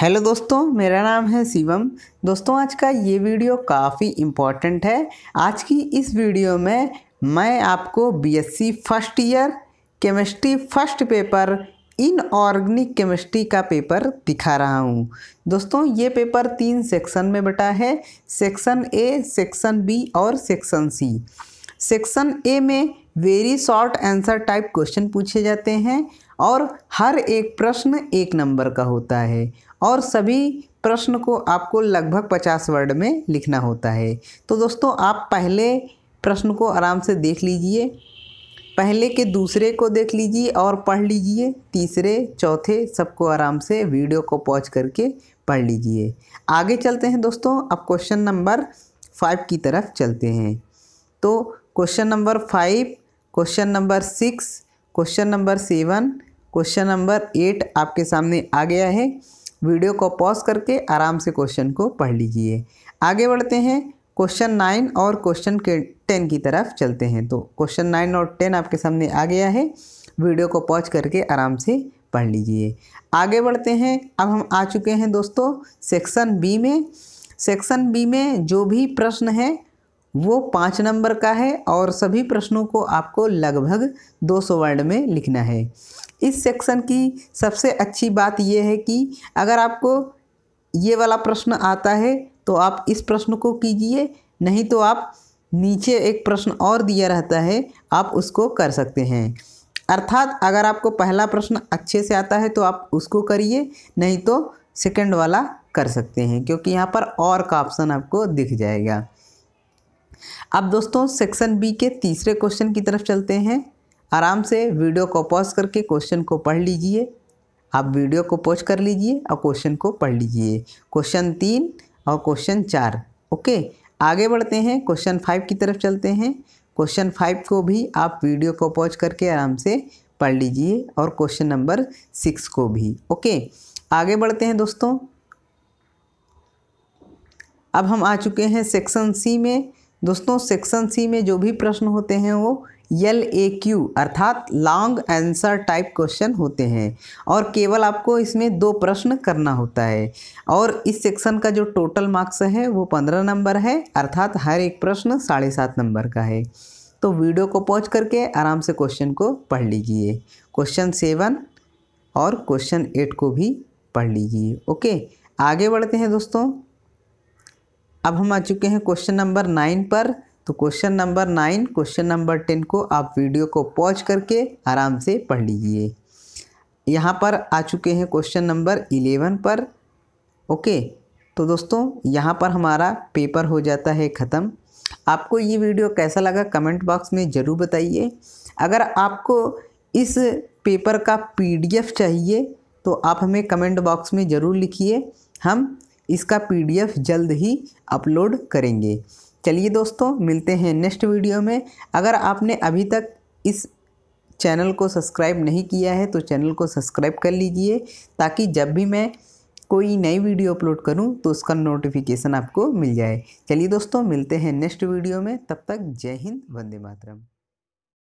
hello दोस्तों मेरा नाम है शिवम दोस्तों आज का ये वीडियो काफ़ी इम्पॉर्टेंट है आज की इस वीडियो में मैं आपको BSc first year chemistry first paper in organic chemistry का पेपर दिखा रहा हूँ दोस्तों ये पेपर तीन सेक्शन में बटा है सेक्शन ए सेक्शन बी और सेक्शन सी सेक्शन ए में very short answer type question पूछे जाते हैं और हर एक प्रश्न एक नंबर का होता है और सभी प्रश्न को आपको लगभग पचास वर्ड में लिखना होता है तो दोस्तों आप पहले प्रश्न को आराम से देख लीजिए पहले के दूसरे को देख लीजिए और पढ़ लीजिए तीसरे चौथे सबको आराम से वीडियो को पॉज करके पढ़ लीजिए आगे चलते हैं दोस्तों अब क्वेश्चन नंबर फाइव की तरफ चलते हैं तो question number five question number six question number seven question number eight आपके सामने आ गया है वीडियो को पॉज करके आराम से क्वेश्चन को पढ़ लीजिए आगे बढ़ते हैं क्वेश्चन नाइन और क्वेश्चन के टेन की तरफ चलते हैं तो क्वेश्चन नाइन और टेन आपके सामने आ गया है वीडियो को पॉज करके आराम से पढ़ लीजिए आगे बढ़ते हैं अब हम आ चुके हैं दोस्तों सेक्शन बी में सेक्शन बी में जो भी प्रश्न है वो पाँच नंबर का है और सभी प्रश्नों को आपको लगभग 200 वर्ड में लिखना है इस सेक्शन की सबसे अच्छी बात यह है कि अगर आपको ये वाला प्रश्न आता है तो आप इस प्रश्न को कीजिए नहीं तो आप नीचे एक प्रश्न और दिया रहता है आप उसको कर सकते हैं अर्थात अगर आपको पहला प्रश्न अच्छे से आता है तो आप उसको करिए नहीं तो सेकंड वाला कर सकते हैं क्योंकि यहाँ पर और का ऑप्शन आपको दिख जाएगा अब दोस्तों सेक्शन बी के तीसरे क्वेश्चन की तरफ चलते हैं आराम से वीडियो को पॉज करके क्वेश्चन को पढ़ लीजिए आप वीडियो को पॉज कर लीजिए और क्वेश्चन को पढ़ लीजिए क्वेश्चन तीन और क्वेश्चन चार ओके आगे बढ़ते हैं क्वेश्चन फाइव की तरफ चलते हैं क्वेश्चन फाइव को भी आप वीडियो को पॉज करके आराम से पढ़ लीजिए और क्वेश्चन नंबर सिक्स को भी ओके आगे बढ़ते हैं दोस्तों अब हम आ चुके हैं सेक्शन सी में दोस्तों सेक्शन सी में जो भी प्रश्न होते हैं वो एल ए क्यू अर्थात लॉन्ग आंसर टाइप क्वेश्चन होते हैं और केवल आपको इसमें दो प्रश्न करना होता है और इस सेक्शन का जो टोटल मार्क्स है वो पंद्रह नंबर है अर्थात हर एक प्रश्न साढ़े सात नंबर का है तो वीडियो को पॉज करके आराम से क्वेश्चन को पढ़ लीजिए क्वेश्चन सेवन और क्वेश्चन एट को भी पढ़ लीजिए ओके आगे बढ़ते हैं दोस्तों अब हम आ चुके हैं क्वेश्चन नंबर नाइन पर तो question number nine question number ten को आप वीडियो को पॉज करके आराम से पढ़ लीजिए यहाँ पर आ चुके हैं क्वेश्चन नंबर इलेवन पर ओके तो दोस्तों यहाँ पर हमारा पेपर हो जाता है ख़त्म आपको ये वीडियो कैसा लगा कमेंट बॉक्स में ज़रूर बताइए अगर आपको इस पेपर का पीडीएफ चाहिए तो आप हमें कमेंट बॉक्स में ज़रूर लिखिए हम इसका पीडीएफ जल्द ही अपलोड करेंगे चलिए दोस्तों मिलते हैं नेक्स्ट वीडियो में अगर आपने अभी तक इस चैनल को सब्सक्राइब नहीं किया है तो चैनल को सब्सक्राइब कर लीजिए ताकि जब भी मैं कोई नई वीडियो अपलोड करूं तो उसका नोटिफिकेशन आपको मिल जाए चलिए दोस्तों मिलते हैं नेक्स्ट वीडियो में तब तक जय हिंद वंदे मातरम